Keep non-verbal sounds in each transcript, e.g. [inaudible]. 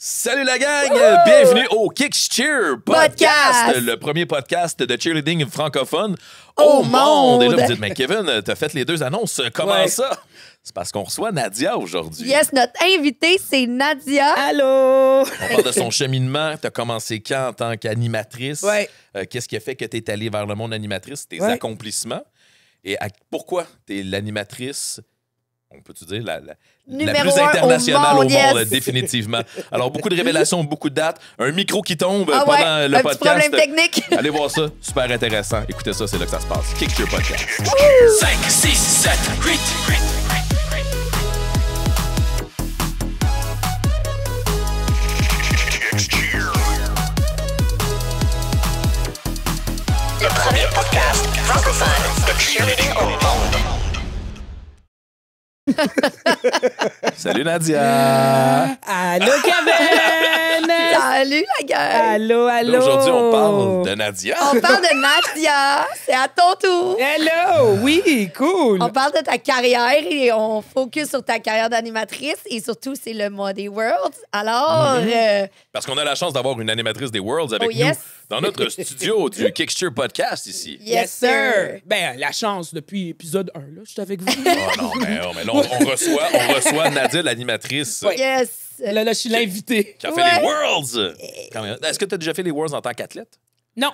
Salut la gang! Bienvenue au Kick Cheer podcast, le premier podcast de cheerleading francophone au, monde. Et là, vous dites, mais Kevin, t'as fait les deux annonces, comment ça? C'est parce qu'on reçoit Nadia aujourd'hui. Yes, notre invitée, c'est Nadia. Allô! On parle de son cheminement. T'as commencé quand en tant qu'animatrice? Euh, qu'est-ce qui a fait que es allée vers le monde animatrice? Tes accomplissements? Et pourquoi pourquoi t'es l'animatrice? on peut-tu dire, la, plus internationale au monde, définitivement. Alors, beaucoup de révélations, beaucoup de dates, un micro qui tombe ah pendant ouais, le un podcast. Petit problème technique. [laughs] Allez voir ça, super intéressant. Écoutez ça, c'est là que ça se passe. Kick your podcast. 5, 6, 7, 8, Le premier podcast de [laughs] Salut Nadia! Allô Kevin! [laughs] Salut la gueule! Allô, allô! Aujourd'hui, on parle de Nadia. On parle de Nadia! C'est à ton tour! Hello! Oui, cool! On parle de ta carrière et on focus sur ta carrière d'animatrice et surtout, c'est le mois des Worlds. Alors. Mhm. Euh, Parce qu'on a la chance d'avoir une animatrice des Worlds avec oh, nous dans notre [laughs] studio du Kickstarter Podcast ici. Yes, sir! Ben, la chance depuis épisode 1, là, je suis avec vous. Oh [laughs] non, mais, oh, mais là, on, reçoit, on reçoit Nadia, l'animatrice. Yes! Là, là, je suis l'invitée. Qui a fait les Worlds! Eh. Est-ce que tu as déjà fait les Worlds en tant qu'athlète? Non.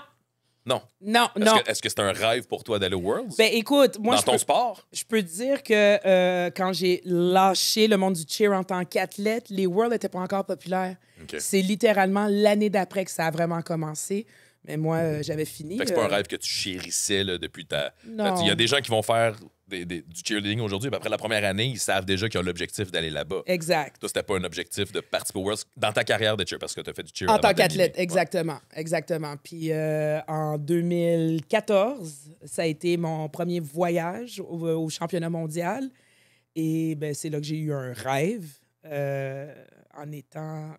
Non. Non, est ce que c'est un rêve pour toi d'aller au Worlds? Ben écoute, moi. Dans je ton sport? Je peux dire que euh, quand j'ai lâché le monde du cheer en tant qu'athlète, les Worlds n'étaient pas encore populaires. C'est littéralement l'année d'après que ça a vraiment commencé. Mais moi, euh, j'avais fini. que c'est pas un euh, rêve que tu chérissais là, depuis ta. Il y a des gens qui vont faire des, du cheerleading aujourd'hui, après la première année, ils savent déjà qu'ils ont l'objectif d'aller là-bas. Exact. Toi, c'était pas un objectif de participer au Worlds dans ta carrière de cheer parce que tu as fait du cheer. En tant qu'athlète, exactement. Exactement. Puis euh, en 2014, ça a été mon premier voyage au, championnat mondial. Et ben, c'est là que j'ai eu un rêve en étant.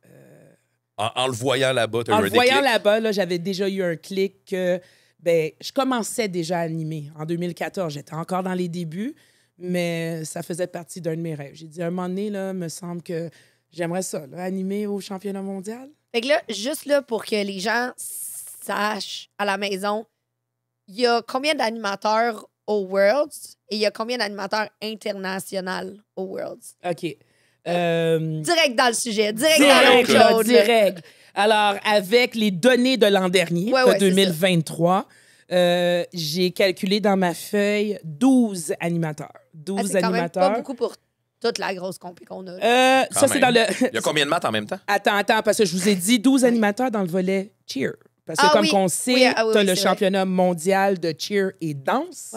En, le voyant là-bas, En le voyant là-bas, j'avais déjà eu un clic. que ben, je commençais déjà à animer. En 2014, j'étais encore dans les débuts, mais ça faisait partie d'un de mes rêves. J'ai dit, à un moment donné, là, me semble que j'aimerais ça, là, animer au championnat mondial. Fait là, juste là, pour que les gens sachent à la maison, il y a combien d'animateurs au Worlds et il y a combien d'animateurs internationaux au Worlds? OK. Euh, direct dans le sujet, direct, Direct. Alors, avec les données de l'an dernier, ouais, 2023, euh, j'ai calculé dans ma feuille 12 animateurs. 12 ah, c'est Quand même pas beaucoup pour toute la grosse compé qu'on a. Euh, dans le. Il y a combien de maths en même temps? Attends, attends, parce que je vous ai dit 12 animateurs dans le volet cheer. Parce que, ah comme on sait, ah tu as le championnat mondial de cheer et danse.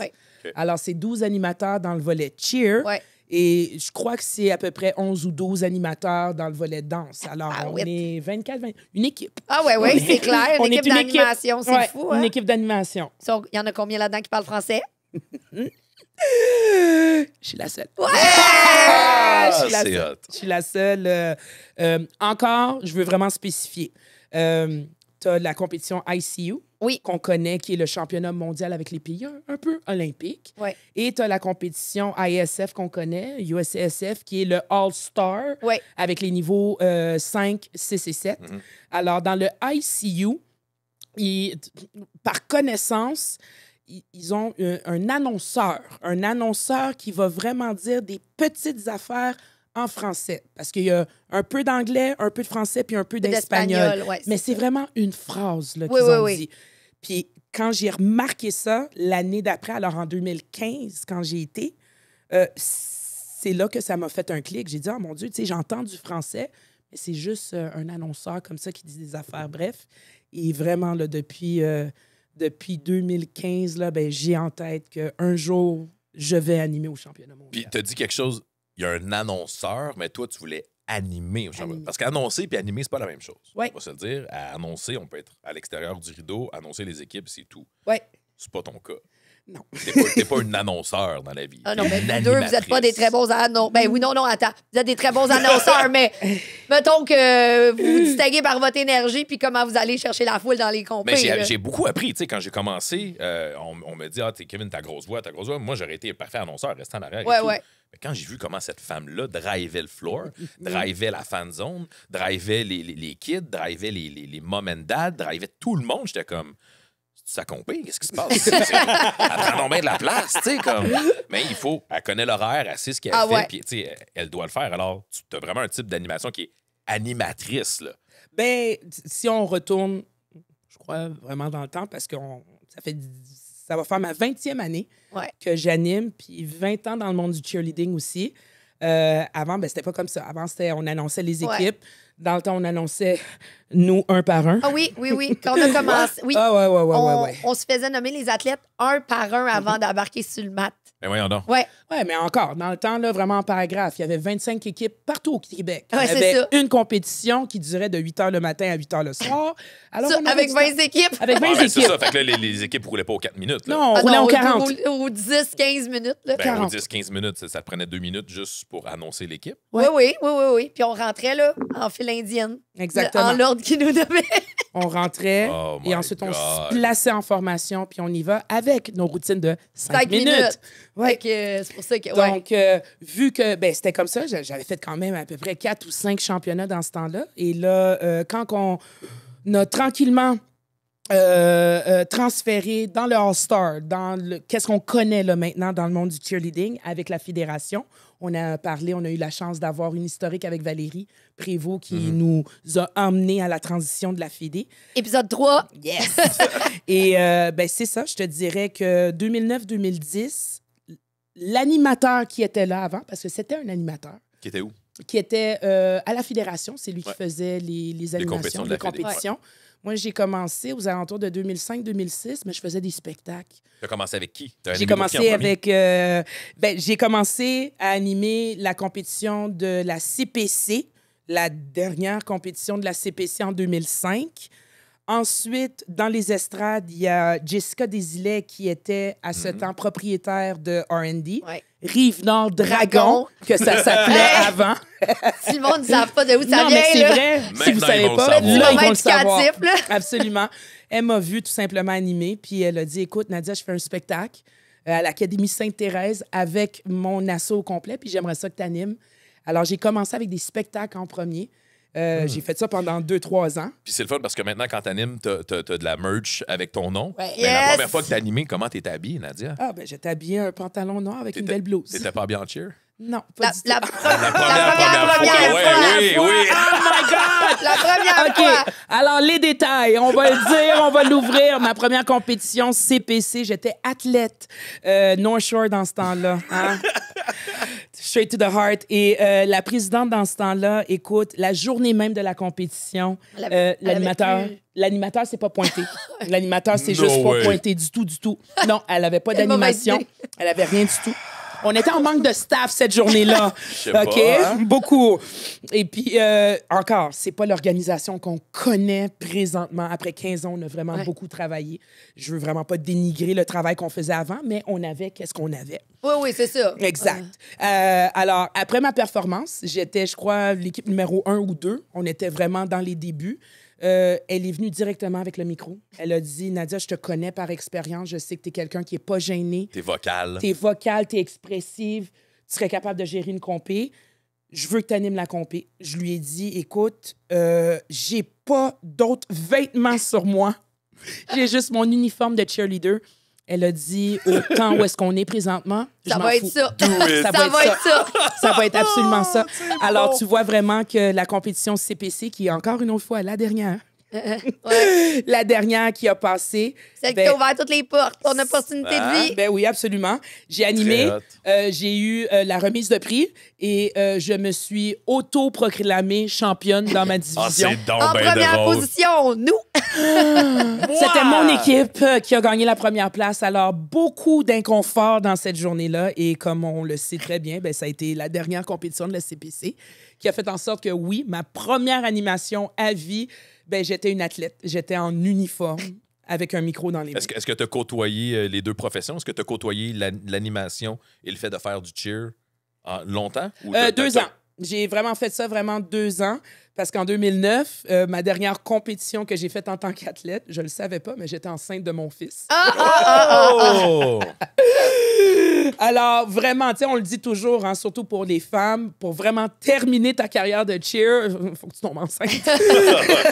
Alors, c'est 12 animateurs dans le volet cheer. Et je crois que c'est à peu près 11 ou 12 animateurs dans le volet de danse. Ah, Alors, ah on est 24, 20, une équipe. Ah ouais, oui, c'est clair. Une équipe d'animation, c'est fou. Une hein. équipe d'animation. Il y en a combien là-dedans qui parlent français? [laughs] Je suis la seule. Ouais! je, ah, suis la seule. je suis la seule. Euh, euh, encore, je veux vraiment spécifier. Euh, tu as la compétition ICU, oui. qu'on connaît, qui est le championnat mondial avec les pays un, peu olympiques. Oui. Et tu la compétition ISF qu'on connaît, USSF, qui est le All-Star avec les niveaux 5, euh, 6 et 7. Mhm. Alors, dans le ICU, par connaissance, ils ont un, euh, un annonceur, un annonceur qui va vraiment dire des petites affaires en français. Parce qu'il y a un peu d'anglais, un peu de français, puis un peu d'espagnol. Mais c'est vraiment une phrase là, qu'ils ont dit. Puis quand j'ai remarqué ça l'année d'après, alors en 2015, quand j'ai été, euh, c'est là que ça m'a fait un clic. J'ai dit, oh mon Dieu, tu sais, j'entends du français, mais c'est juste euh, un annonceur comme ça qui dit des affaires. Bref. Et vraiment, là, depuis, euh, depuis 2015, là, ben, j'ai en tête qu'un jour, je vais animer au championnat mondial. Puis, tu as dit quelque chose il y a un annonceur, mais toi, tu voulais animer. Parce qu'annoncer et animer, c'est pas la même chose. On va se le dire. À annoncer, on peut être à l'extérieur du rideau, annoncer les équipes, c'est tout. Ouais. C'est pas ton cas. Non. T'es pas, pas annonceur dans la vie. Ah non, mais vous n'êtes pas des très bons annonceurs. Ben oui, non, non, attends. Vous êtes des très bons annonceurs, mais [laughs] mettons que vous vous distinguez par votre énergie puis comment vous allez chercher la foule dans les compétences. j'ai beaucoup appris. Tu sais, quand j'ai commencé, euh, on, me dit Ah, t'es Kevin, ta grosse voix, t'as grosse voix. Moi, j'aurais été parfait annonceur, restant en arrière quand j'ai vu comment cette femme-là drivait le floor, [laughs] drivait la fan zone, drivait les, les, kids, drivait les, les, mom and dad, drivait tout le monde, j'étais comme ça compé, qu'est-ce qui se passe? [laughs] elle prend bien de la place, tu sais, comme. Mais il faut, elle connaît l'horaire, elle sait ce qu'elle ah fait, puis tu sais, elle doit le faire. Alors, tu as vraiment un type d'animation qui est animatrice, là. Ben, si on retourne, je crois, vraiment dans le temps, parce que ça fait ça va faire ma 20e année que j'anime, puis 20 ans dans le monde du cheerleading aussi. Euh, avant, ben, c'était pas comme ça. Avant, c'était on annonçait les équipes. Dans le temps, on annonçait [laughs] nous un par un. Ah oui, oui, oui. Quand on a commencé, oui. Ah ouais, ouais, on, on, se faisait nommer les athlètes un par un avant mhm. d'embarquer sur le mat. Mais ben voyons donc. Ouais. Ouais, mais encore, dans le temps, là, vraiment en paragraphe, il y avait 25 équipes partout au Québec. une compétition qui durait de 8 h le matin à 8 h le soir. [laughs] avec 20 équipes. Avec 20 ah, ben, équipes. C'est ça, les, les équipes roulaient pas aux 4 minutes. Non, on ah roulait aux 40. Ou, 10, 15 minutes. Là. 10, ben, 15 minutes, ça, prenait 2 minutes juste pour annoncer l'équipe. Oui, oui, oui, oui, oui. Puis on rentrait en file indienne. Exactement. en l'ordre qu'ils nous devait. [laughs] on rentrait oh et ensuite on se plaçait en formation, puis on y va avec nos routines de 5, minutes. Ouais. Euh, c'est pour ça que. Donc, euh, vu que ben, c'était comme ça, j'avais fait quand même à peu près quatre ou cinq championnats dans ce temps-là. Et là, euh, quand on a tranquillement transféré dans le All-Star, dans le qu'est-ce qu'on connaît là maintenant dans le monde du cheerleading avec la fédération, on a parlé, on a eu la chance d'avoir une historique avec Valérie Prévost qui mm-hmm. nous a emmenés à la transition de la FIDE. Épisode 3. Yes! [laughs] Et ben, c'est ça, je te dirais que 2009-2010, l'animateur qui était là avant, parce que c'était un animateur. Qui était où? Qui était euh, à la Fédération. C'est lui qui faisait les, les animations, les compétitions. De Moi, j'ai commencé aux alentours de 2005-2006, mais je faisais des spectacles. Tu as commencé avec qui? J'ai commencé avec... Euh, ben, j'ai commencé à animer la compétition de la CPC, la dernière compétition de la CPC en 2005. Ensuite, dans les estrades, il y a Jessica Desilets qui était à ce mhm. temps propriétaire de RD. Rive-Nord Dragon, que ça s'appelait avant. [laughs] si le monde ne savent pas de où ça non, vient. c'est vrai. si vous ne savez pas, là, ils vont le savoir. [laughs] Absolument. Elle m'a vu tout simplement animer, puis elle a dit Écoute, Nadia, je fais un spectacle euh, à l'Académie Sainte-Thérèse avec mon assaut complet, puis j'aimerais ça que tu animes. Alors, j'ai commencé avec des spectacles en premier. Euh, hmm. J'ai fait ça pendant 2-3 ans. Puis c'est le fun parce que maintenant, quand t'animes, t'as as, de la merch avec ton nom. Ouais, Mais la première fois que t'as animé, comment t'étais habillée, Nadia? Ah, ben j'étais habillée un pantalon noir avec une belle blouse. T'étais pas bien en cheer? Non, la, du tout. Ah, la, première, fois. oui, oui. Oh my God! La première fois! OK, Alors, les détails, on va le dire, on va l'ouvrir. Ma première compétition CPC, j'étais athlète. Euh, North Shore dans ce temps-là. Hein? Straight to the Heart. Et euh, la présidente, dans ce temps-là, écoute, la journée même de la compétition, euh, l'animateur, l'animateur c'est pas pointé. [laughs] l'animateur c'est juste pas pointé du tout, du tout. Non, elle avait pas d'animation. Elle avait rien du tout. On était en manque de staff cette journée-là. [laughs] OK? Hein? Beaucoup. Et puis, euh, encore, c'est pas l'organisation qu'on connaît présentement. Après 15 ans, on a vraiment beaucoup travaillé. Je veux vraiment pas dénigrer le travail qu'on faisait avant, mais on avait qu'est-ce qu'on avait. Oui, oui, c'est ça. Exact. Euh, alors, après ma performance, j'étais, je crois, l'équipe numéro un ou deux. On était vraiment dans les débuts. Euh, elle est venue directement avec le micro. Elle a dit Nadia, je te connais par expérience. Je sais que tu es quelqu'un qui n'est pas gêné. T'es vocale. T'es vocale, t'es expressive. Tu serais capable de gérer une compé. Je veux que tu animes la compé. Je lui ai dit Écoute, euh, j'ai pas d'autres vêtements sur moi. j'ai juste mon uniforme de cheerleader. Elle a dit au [laughs] temps où est-ce qu'on est présentement. Ça va, être ça. va être ça. ça. va être absolument ça. [laughs] Alors, tu vois vraiment que la compétition CPC, qui est encore une autre fois la dernière, [laughs] La dernière qui a passé. Celle qui ben, a ouvert toutes les portes, ton ah, opportunité ah, de vie. Ben oui, absolument. J'ai animé, euh, j'ai eu euh, la remise de prix et euh, je me suis auto-proclamée championne dans ma ah, division. en première position, nous. Ah! [laughs] C'était mon équipe qui a gagné la première place. Alors, beaucoup d'inconfort dans cette journée-là. Et comme on le sait très bien, ben, ça a été la dernière compétition de la CPC qui a fait en sorte que, oui, ma première animation à vie ben, j'étais une athlète. J'étais en uniforme avec un micro dans les mains. Est-ce que tu as côtoyé euh, les deux professions? Est-ce que tu as côtoyé l'animation et le fait de faire du cheer longtemps? Euh, deux ans. J'ai vraiment fait ça vraiment deux ans. Parce qu'en 2009, euh, ma dernière compétition que j'ai faite en tant qu'athlète, je le savais pas, mais j'étais enceinte de mon fils. Ah! Oh! [laughs] Alors, vraiment, tu on le dit toujours, hein, surtout pour les femmes, pour vraiment terminer ta carrière de cheer, faut que tu tombes enceinte. [laughs]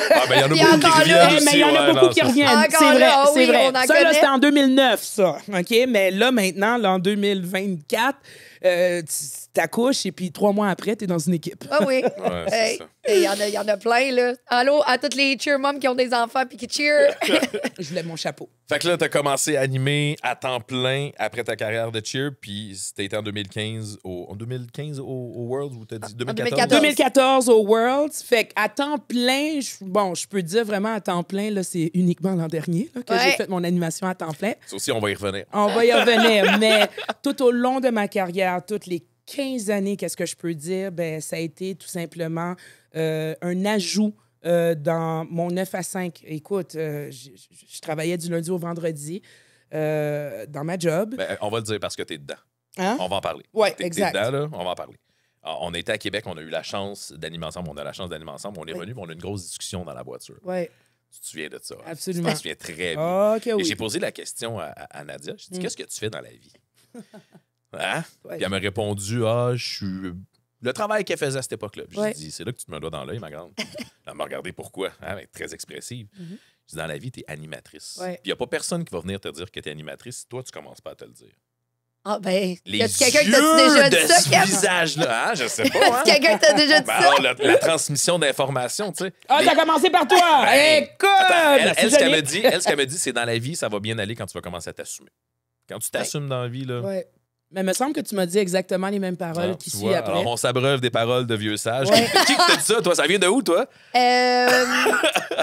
Ah, ben, y en a beaucoup qui reviennent. Eh, mais il y en a beaucoup qui reviennent. C'est vrai, c'est vrai. Ça, c'était en 2009, ça. OK? Mais là, maintenant, en 2024, euh, tu t'accouches et puis trois mois après, tu es dans une équipe. Ah oui. Il y, en a plein, là. Allô à toutes les cheer moms qui ont des enfants puis qui cheer. [laughs] Je lève mon chapeau. Fait que là, tu as commencé à animer à temps plein après ta carrière de cheer, puis c'était en 2015 au, en 2015 au, Worlds World ou t'as dit 2014? Ah, 2014 au Worlds. Fait qu'à temps plein, bon, je peux dire vraiment à temps plein, là, c'est uniquement l'an dernier que j'ai fait mon animation à temps plein. Ça aussi, on va y revenir. On va y revenir, mais tout au long de ma carrière, toutes les 15 années, qu'est-ce que je peux dire? Ben, ça a été tout simplement euh, un ajout euh, dans mon 9 à 5. Écoute, euh, je, travaillais du lundi au vendredi dans ma job. Ben, on va le dire parce que tu es dedans. Hein? On va en parler. exact. dedans, là, on va en parler. Ah, on était à Québec, on a eu la chance d'animer ensemble, on a la chance d'animer ensemble, on est revenus revenu, on a eu une grosse discussion dans la voiture. Oui. Tu te souviens de ça? Absolument. Je me souviens très bien. Ah, j'ai posé la question à, Nadia. J'ai dit, mm. qu'est-ce que tu fais dans la vie? [laughs] Hein? elle m'a répondu Ah, je suis. Le travail qu'elle faisait à cette époque-là. J'ai dit C'est là que tu me dois dans l'œil, ma grande. [laughs] elle m'a regardé pourquoi. Hein? elle est très expressive. Mhm. Dans la vie, tu es animatrice. Puis il n'y a pas personne qui va venir te dire que tu es animatrice si toi, tu commences pas à te le dire. Ah ben, les yeux quelqu'un qui déjà dit de ce visage-là, hein? je sais pas. [laughs] Hein? quelqu'un t'a déjà dit ben, ça. Alors, la, transmission d'informations, tu sais. Ah, t'as commencé par toi. Ben, Écoute, elle, elle, me dit, elle, me dit, c'est dans la vie, ça va bien aller quand tu vas commencer à t'assumer. Quand tu t'assumes dans la vie, là, mais il me semble que tu m'as dit exactement les mêmes paroles ah, qu'ici après. on s'abreuve des paroles de vieux sages. [laughs] Qui t'a dit ça, toi? Ça vient de où, toi? Euh,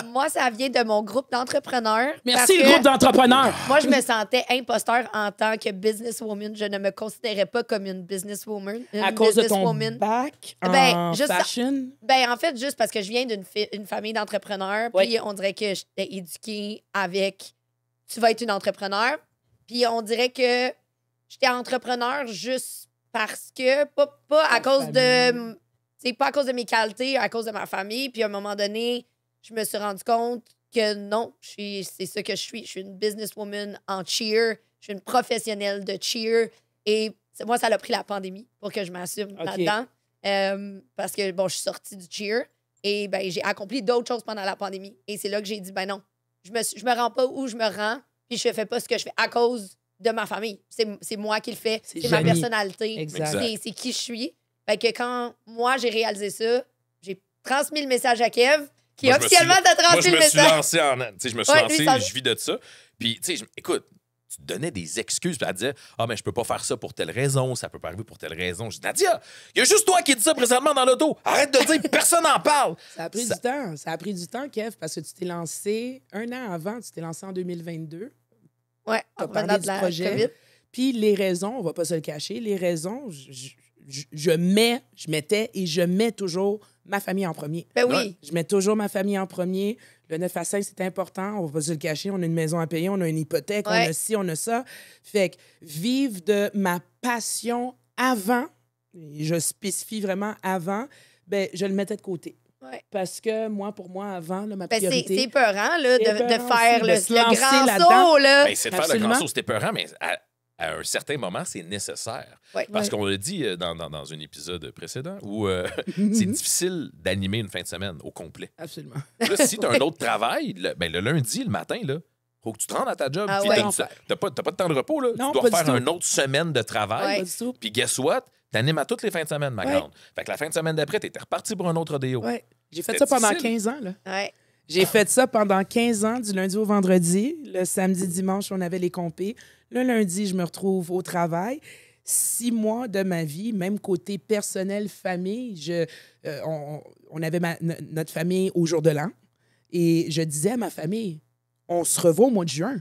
moi, ça vient de mon groupe d'entrepreneurs. Merci, le groupe d'entrepreneurs! Moi, je me sentais imposteur en tant que businesswoman. Je ne me considérais pas comme une businesswoman. à cause de ton back en ben, fashion? Ben, en fait, juste parce que je viens d'une une famille d'entrepreneurs. Puis on dirait que j'étais éduquée avec « tu vas être une entrepreneur ». Puis on dirait que j'étais entrepreneur juste parce que, pas, à cause de. C'est pas à cause de mes qualités, à cause de ma famille. Puis à un moment donné, je me suis rendu compte que non, c'est ce que je suis. Je suis une businesswoman en cheer. Je suis une professionnelle de cheer. Et moi, ça l'a pris la pandémie pour que je m'assume là-dedans. Euh, parce que, bon, je suis sortie du cheer. Et ben, j'ai accompli d'autres choses pendant la pandémie. Et c'est là que j'ai dit, ben non, je me, me rends pas où je me rends. Puis je fais pas ce que je fais à cause de ma famille. C'est moi qui le fais. C'est ma personnalité. C'est qui je suis. Fait que quand moi, j'ai réalisé ça, j'ai transmis le message à Kev, qui officiellement t'a transmis le message. je me suis lancé en... je me suis vis de ça. Puis, écoute, tu donnais des excuses, puis elle disait Ah, mais je peux pas faire ça pour telle raison, ça peut pas arriver pour telle raison. Je dis Nadia, il y a juste toi qui dis ça présentement dans l'auto. Arrête de dire, personne n'en parle. Ça a pris du temps, ça a pris du temps, Kev, parce que tu t'es lancé un an avant, tu t'es lancé en 2022. Oui, on parlé du projet. Puis les raisons, on va pas se le cacher, les raisons, je, mets, je mettais et je mets toujours ma famille en premier. Ben oui. Je mets toujours ma famille en premier. Le 9 à 5, c'est important. On va pas se le cacher. On a une maison à payer, on a une hypothèque, on a ci, on a ça. Fait que vivre de ma passion avant, je spécifie vraiment avant, ben, je le mettais de côté. Parce que moi, pour moi, avant, ma ben, priorité... C'est peurant, ben, de, faire le, grand saut. Là. faire le grand saut, c'était peurant, mais à, un certain moment, c'est nécessaire. Parce qu'on l'a dit euh, dans, un épisode précédent où euh, [laughs] c'est [laughs] difficile d'animer une fin de semaine au complet. Absolument. si tu as un [laughs] autre travail, le, ben, le lundi, le matin, là, faut que tu te rendes à ta job. Ah tu n'as pas, de temps de repos. Là. tu dois faire une autre semaine de travail. Puis guess what? T'animes à toutes les fins de semaine, ma grande. Fait que la fin de semaine d'après, t'étais reparti pour un autre déo. Ouais. J'ai fait ça pendant 15 ans, là. J'ai fait ça pendant 15 ans, du lundi au vendredi. Le samedi, dimanche, on avait les compés. Le lundi, je me retrouve au travail six mois de ma vie, même côté personnel, famille. Je, euh, on, avait notre famille au jour de l'an. Et je disais à ma famille, on se revoit au mois de juin.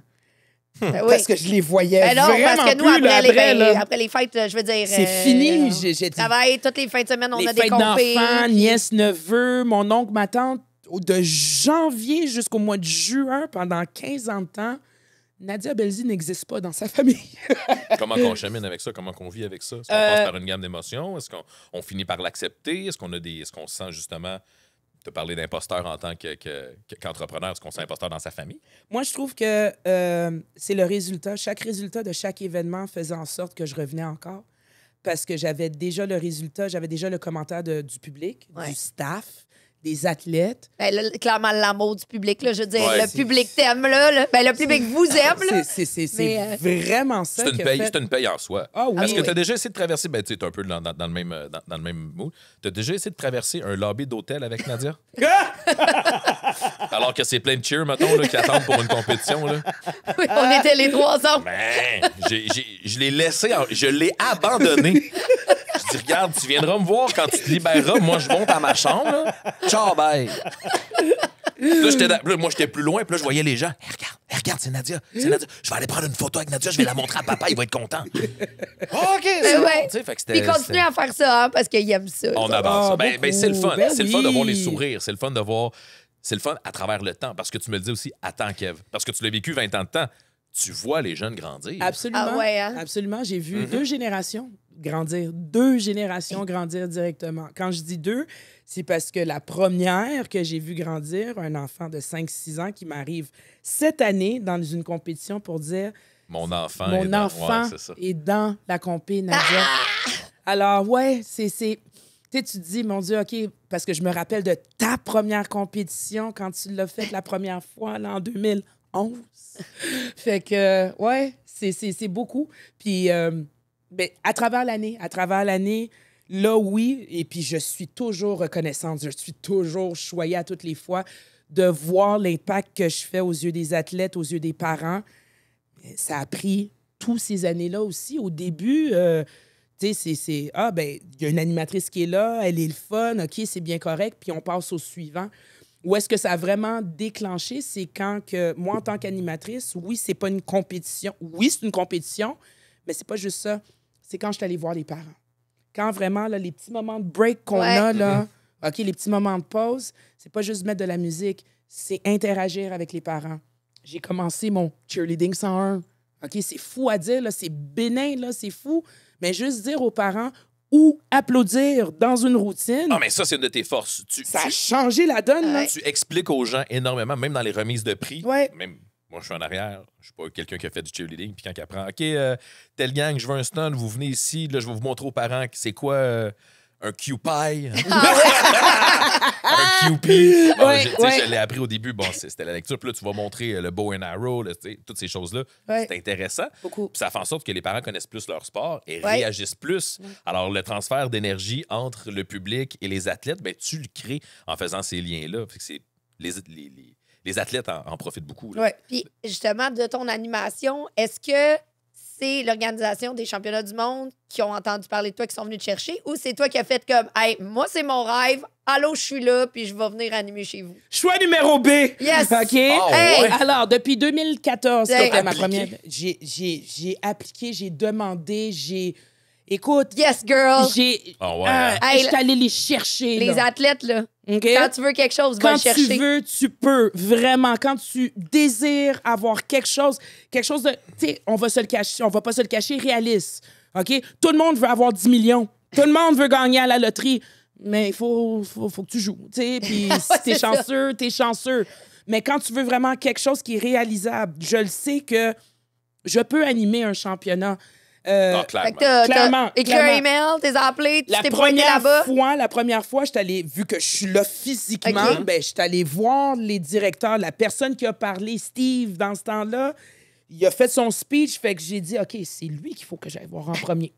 Hmm. Ben parce que je les voyais Alors, vraiment parce que nous, après, ben, après, les, fêtes, je veux dire... C'est euh, fini. J'ai, va être toutes les fins de semaine, on a des compés. d'enfants, nièces, neveux, mon oncle, ma tante. De janvier jusqu'au mois de juin, pendant 15 ans de temps, Nadia Belzi n'existe pas dans sa famille. [laughs] comment on chemine avec ça? Comment on vit avec ça? Est-ce qu'on passe euh, par une gamme d'émotions? Est-ce qu'on finit par l'accepter? Est-ce qu'on a des... Est-ce qu'on sent justement de parler d'imposteur en tant qu'entrepreneur. Est-ce qu'on s'est imposteur dans sa famille? Moi, je trouve que euh, c'est le résultat. Chaque résultat de chaque événement faisait en sorte que je revenais encore parce que j'avais déjà le résultat, j'avais déjà le commentaire de, du public, du staff des athlètes. Ben, clairement, l'amour du public, là, je veux dire, le public t'aime, là, Ben, le public vous aime. C'est euh, vraiment ça. C'est une, paye, en soi. Ah, oui, Parce que ah tu as déjà essayé de traverser, ben, tu es un peu dans, dans, le même, euh, dans, même tu as déjà essayé de traverser un lobby d'hôtel avec Nadia? [laughs] [laughs] Alors que c'est plein de cheers, maintenant là, qui attendent pour une compétition. Là. on était les trois ensemble. Ben, je l'ai laissé, je l'ai abandonné. [laughs] Je dis, regarde, tu viendras me voir quand tu te libéreras. Moi, je monte à ma chambre. Ciao, bye. Là, j'étais là, moi, j'étais plus loin. Puis là, je voyais les gens. regarde, regarde, c'est Nadia. C'est Nadia. Je vais aller prendre une photo avec Nadia. Je vais la montrer à papa. Il va être content. OK, Puis continue à faire ça, hein, parce qu'il aime ça. on avance. Ben, ah, ben, c'est le fun. Hein, ben c'est le fun de voir les sourires. C'est le fun de voir. C'est le fun à travers le temps. Parce que tu me le dis aussi, attends, Kev. Parce que tu l'as vécu 20 ans de temps. Tu vois les jeunes grandir. Absolument. Ah hein? Absolument. J'ai vu mhm. deux générations grandir, deux générations grandir directement. Quand je dis deux, c'est parce que la première que j'ai vu grandir, un enfant de 5-6 ans qui m'arrive cette année dans une compétition pour dire Mon enfant, mon est, dans... dans... la compé, Nadia. Ah! Alors, ouais, c'est. Tu sais, tu te dis, mon Dieu, OK, parce que je me rappelle de ta première compétition quand tu l'as faite la première fois, là, en 2011. fait que, ouais, c'est beaucoup. Puis. Euh, ben, à travers l'année, à travers l'année, là, oui, et puis je suis toujours reconnaissante, je suis toujours choyée à toutes les fois de voir l'impact que je fais aux yeux des athlètes, aux yeux des parents. Ça a pris toutes ces années-là aussi. Au début, euh, tu sais, c'est Ah, ben, il y a une animatrice qui est là, elle est le fun, OK, c'est bien correct, puis on passe au suivant. Où est-ce que ça a vraiment déclenché? C'est quand que moi, en tant qu'animatrice, oui, c'est pas une compétition. Oui, c'est une compétition, mais c'est pas juste ça c'est quand je suis allée voir les parents. Quand vraiment, les petits moments de break qu'on a, là, mhm. OK, les petits moments de pause, c'est pas juste mettre de la musique, c'est interagir avec les parents. J'ai commencé mon cheerleading 101. OK, c'est fou à dire, c'est bénin, c'est fou. Mais juste dire aux parents ou applaudir dans une routine. non mais ça, c'est une de tes forces. ça a changé la donne, Tu expliques aux gens énormément, même dans les remises de prix. Ouais. Même moi, je suis en arrière. Je suis pas quelqu'un qui a fait du cheerleading. Puis quand il apprend, OK, euh, telle gang, je veux un stun, vous venez ici, là, je vais vous montrer aux parents c'est quoi. Euh, un Q-Pie. Ah [laughs] un Q-Pie. Je l'ai appris au début. Bon, c'était la lecture. Puis là, tu vas montrer euh, le bow and arrow, toutes ces choses-là. C'est intéressant. Puis ça fait en sorte que les parents connaissent plus leur sport et réagissent plus. Alors, le transfert d'énergie entre le public et les athlètes, ben, tu le crées en faisant ces liens-là. Les, les, les, les athlètes en, profitent beaucoup. Oui. Puis justement, de ton animation, est-ce que c'est l'organisation des championnats du monde qui ont entendu parler de toi, qui sont venus te chercher, ou c'est toi qui as fait comme, hey, moi, c'est mon rêve, allô, je suis là, puis je vais venir animer chez vous? Choix numéro B! Yes! [laughs] OK? Ah, Alors, depuis 2014, c'était ma première. J'ai appliqué, j'ai demandé, j'ai Écoute. Yes, girl. J'ai. Ah euh, hein. je suis allée les chercher. Les athlètes, là. Quand tu veux quelque chose, quand va chercher. Quand tu veux, tu peux. Vraiment. Quand tu désires avoir quelque chose, quelque chose de. Tu sais, on va se le cacher. On va pas se le cacher. Réaliste. OK? Tout le monde veut avoir 10 millions. Tout le monde veut gagner à la loterie. Mais il faut, faut, faut, que tu joues. Tu sais, puis tu [laughs] si chanceux, t'es chanceux. Mais quand tu veux vraiment quelque chose qui est réalisable, je le sais que je peux animer un championnat. Euh, ah, clairement. T'as, clairement, un email, t'es appelé, tu la t'es pointé là-bas. Fois, la première fois, je vu que je suis là physiquement, ben, j'étais allé voir les directeurs, la personne qui a parlé, Steve, dans ce temps-là. Il a fait son speech, fait que j'ai dit, OK, c'est lui qu'il faut que j'aille voir en premier.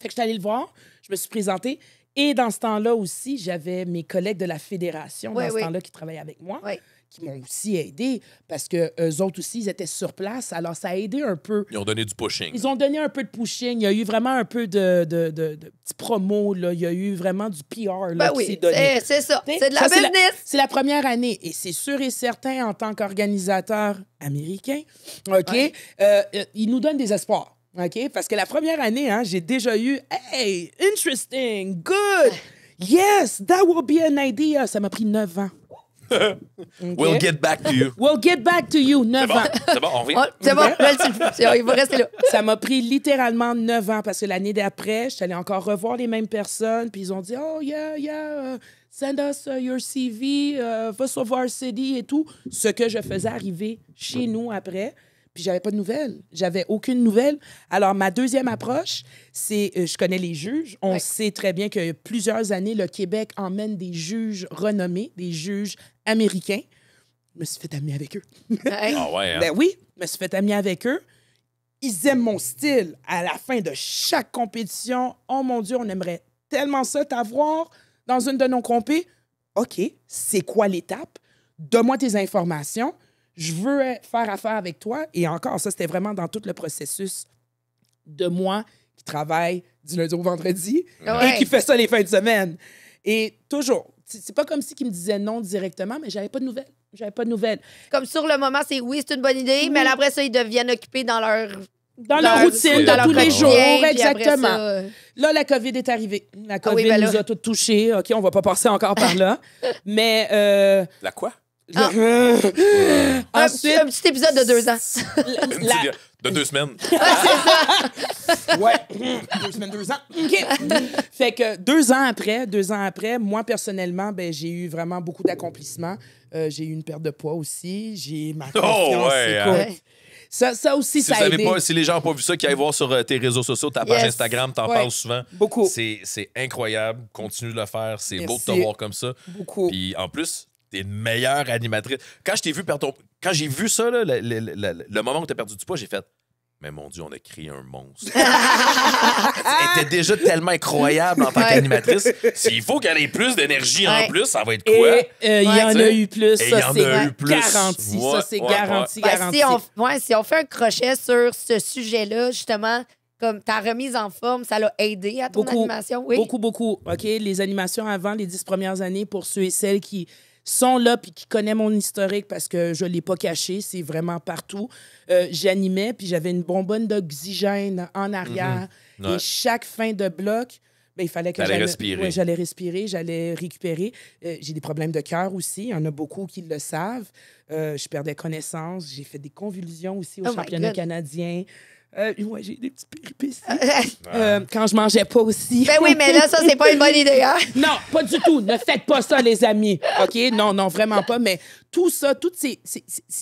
Fait que suis allé le voir, je me suis présenté. Et dans ce temps-là aussi, j'avais mes collègues de la fédération, dans ce temps-là, qui travaillaient avec moi. Oui qui m'ont aussi aidé parce que eux autres aussi, ils étaient sur place. Alors, ça a aidé un peu. Ils ont donné du pushing. Ils ont donné un peu de pushing. Il y a eu vraiment un peu de, de, de, de petits promos. Là. Il y a eu vraiment du PR là, ben oui, C'est ça. C'est de la business. C'est la, première année. Et c'est sûr et certain, en tant qu'organisateur américain, OK, euh, ils nous donnent des espoirs. OK? Parce que la première année, hein, j'ai déjà eu Hey, interesting, good, yes, that will be an idea. Ça m'a pris neuf ans. We'll get back to you. We'll get back to you. Neuf ans. C'est bon, on revient. c'est bon, [laughs] il va rester là. Ça m'a pris littéralement neuf ans parce que l'année d'après, je suis allée encore revoir les mêmes personnes. Puis ils ont dit Oh, yeah, yeah, euh, send us euh, your CV, euh, va sur Varsity et tout. Ce que je faisais arriver chez nous après puis j'avais pas de nouvelles. J'avais aucune nouvelle. Alors, ma deuxième approche, c'est euh, je connais les juges. On sait très bien que plusieurs années, le Québec emmène des juges renommés, des juges américains. Je me suis fait amener avec eux. Ah hein? Ben oui, je me suis fait amener avec eux. Ils aiment mon style. À la fin de chaque compétition, oh mon Dieu, on aimerait tellement ça t'avoir dans une de nos compés. OK, c'est quoi l'étape? Donne-moi tes informations je veux faire affaire avec toi. Et encore, ça, c'était vraiment dans tout le processus de moi qui travaille du lundi au vendredi et ah qui fait ça les fins de semaine. Et toujours, c'est pas comme si me disait non directement, mais j'avais pas de nouvelles. J'avais pas de nouvelles. Comme sur le moment, c'est oui, c'est une bonne idée, mais après ça, ils deviennent occupés dans leur. Dans, leur routine, dans, tous les jours, exactement. Euh, là, la COVID est arrivée. La ah COVID ben nous a tous touchés. OK, on va pas passer encore par là. [laughs] mais. Euh, la quoi? Ah. Ah. un, petit épisode de deux ans. [laughs] De deux semaines. [laughs] ouais, deux semaines, deux ans. Fait que deux ans après, deux ans après, moi personnellement, ben, j'ai eu vraiment beaucoup d'accomplissements. Euh, j'ai eu une perte de poids aussi. J'ai ma oh, hein. Ça, aussi, ça a aidé. Pas, si les gens n'ont pas vu ça, qu'ils aillent voir sur euh, tes réseaux sociaux, ta page Instagram, t'en parles souvent. Beaucoup. C'est incroyable. Continue de le faire. C'est beau de te voir comme ça. Beaucoup. Puis en plus, t'es une meilleure animatrice. Quand je t'ai vu perdre ton... Quand j'ai vu ça, là, le, moment où t'as perdu du poids, j'ai fait. Mais mon Dieu, on a créé un monstre. [laughs] elle était déjà tellement incroyable en tant qu'animatrice. S'il faut qu'elle ait plus d'énergie en plus, ça va être quoi? Euh, il y en a eu plus. ça, il y en a eu plus. Garanti. ça, c'est garanti. Ben, si, on, fait un crochet sur ce sujet-là, justement, comme ta remise en forme, ça l'a aidé à ton beaucoup, animation? Beaucoup, beaucoup. OK, les animations avant les dix premières années, pour ceux et celles qui sont là puis qui connaissent mon historique parce que je l'ai pas caché, c'est vraiment partout. Euh, j'animais, puis j'avais une bonbonne d'oxygène en arrière. Mhm. Et chaque fin de bloc, ben, il fallait que j'allais respirer. j'allais respirer, j'allais récupérer. Euh, j'ai des problèmes de cœur aussi. Il y en a beaucoup qui le savent. Euh, je perdais connaissance. J'ai fait des convulsions aussi au oh championnat canadien. Euh, « Moi, j'ai des petits péripéties. Euh, euh, quand je mangeais pas aussi. Ben oui, mais là, ça, c'est pas une bonne idée, hein? [laughs] Non, pas du tout. Ne faites pas ça, les amis. OK? Non, non, vraiment pas. Mais tout ça, tous ces,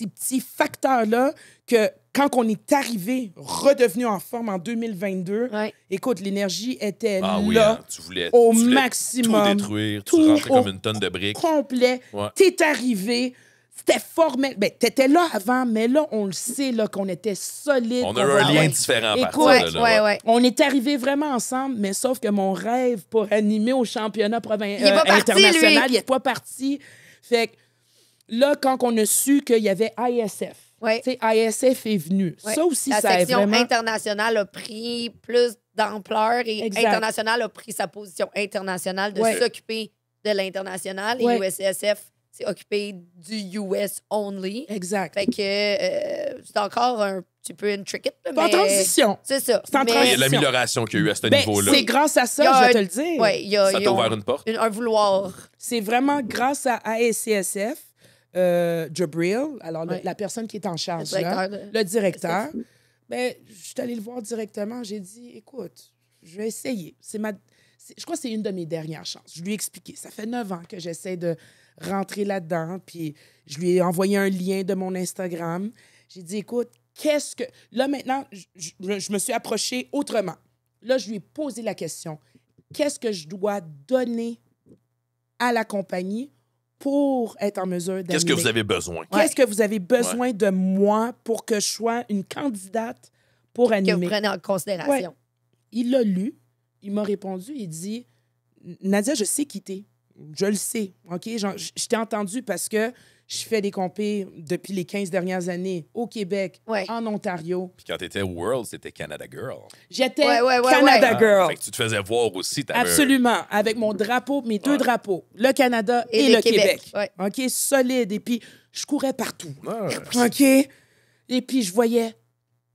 petits facteurs-là que quand on est arrivé, redevenu en forme en 2022, écoute, l'énergie était ah là oui, hein, tu voulais, au maximum. Tout détruire, tu rentrais comme une tonne de briques. Complet. T'es arrivé, c'était formel. Ben, t'étais là avant, mais là, on le sait, là, qu'on était solide. On a eu un lien différent par ouais, là, On est arrivés vraiment ensemble, mais sauf que mon rêve pour animer au championnat provincial il euh, international, il n'est pas parti. Fait là, quand on a su qu'il y avait ISF, ISF est venu. Ça aussi, La ça a section internationale a pris plus d'ampleur et international a pris sa position internationale de s'occuper de l'international et USSF c'est occupé du US only. Exact. Fait que euh, c'est encore un petit peu intricate. C'est en transition. C'est ça. C'est en transition. L'amélioration qu'il y a eu à ce ben, niveau-là. C'est grâce à ça, je vais te le dire. Ouais, y a, ça t'a ouvert une porte. Un, vouloir. C'est vraiment grâce à ASCSF, euh, Jabril, alors la personne qui est en charge, le directeur. Là, le directeur ben, je suis allée le voir directement. J'ai dit, écoute, je vais essayer. C'est ma... Je crois que c'est une de mes dernières chances. Je lui ai expliqué. Ça fait neuf ans que j'essaie de rentrer là-dedans. Puis je lui ai envoyé un lien de mon Instagram. J'ai dit, écoute, qu'est-ce que. Là, maintenant, je, me suis approchée autrement. Là, je lui ai posé la question. Qu'est-ce que je dois donner à la compagnie pour être en mesure Qu'est-ce que vous avez besoin? Qu'est-ce que vous avez besoin de moi pour que je sois une candidate pour animer? Que vous prenez en considération. Il l'a lu, il m'a répondu, il dit Nadia, je sais quitter je le sais, OK? Je t'ai entendu parce que je fais des compés depuis les 15 dernières années au Québec, en Ontario. Puis quand t'étais World, c'était Canada Girl. J'étais Canada Girl. Ah, fait que tu te faisais voir aussi. Absolument. Avec mon drapeau, mes deux drapeaux, le Canada et, le, Québec. OK, solide. Et puis, je courais partout. OK? Et puis, je voyais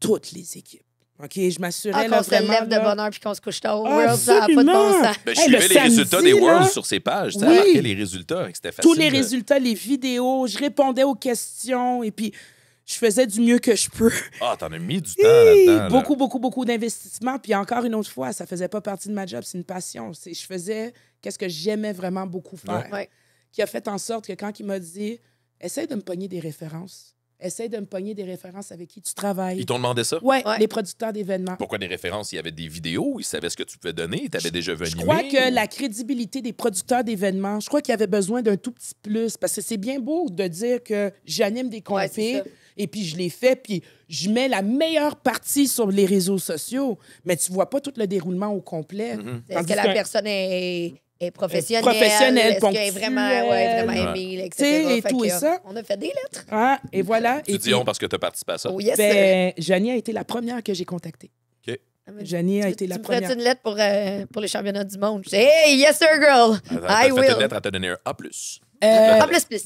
toutes les équipes. OK, je m'assurais. Ah, qu'on se lève de bonheur puis qu'on se couche tôt. Ah, ça n'a pas de bon sens. Ben, je suivais les résultats des Worlds sur ces pages. oui. les résultats. C'était facile. Tous les résultats, les vidéos. Je répondais aux questions. Et puis, je faisais du mieux que je peux. Ah, t'en as mis du temps là-dedans. Beaucoup, beaucoup, beaucoup d'investissement. Puis encore une autre fois, ça ne faisait pas partie de ma job. C'est une passion. Je faisais qu'est-ce que j'aimais vraiment beaucoup faire. Qui a fait en sorte que quand il m'a dit, essaye de me pogner des références Essaye de me pogner des références avec qui tu travailles. Ils t'ont demandé ça? Oui, ouais. les producteurs d'événements. Pourquoi des références? Il y avait des vidéos, ils savaient ce que tu pouvais donner, tu avais déjà venu. Je crois que la crédibilité des producteurs d'événements, je crois qu'il y avait besoin d'un tout petit plus. Parce que c'est bien beau de dire que j'anime des conférences et puis je les fais, puis je mets la meilleure partie sur les réseaux sociaux, mais tu vois pas tout le déroulement au complet. Mm-hmm. Est-ce que, la personne est est professionnelle. Professionnelle, Est-ce qu'elle est vraiment, ouais, vraiment aimée, etc. On a fait des lettres. Ah, et voilà. Tu et dis on parce que tu as participé à ça. oui oh, yes, ben, a été la première que j'ai contactée. OK. Ah, a été la première. Tu me ferais une lettre pour, euh, pour les championnats du monde. Je dis, hey, yes, sir, girl. je I will. une lettre à te donner un A. un euh, euh, a plus.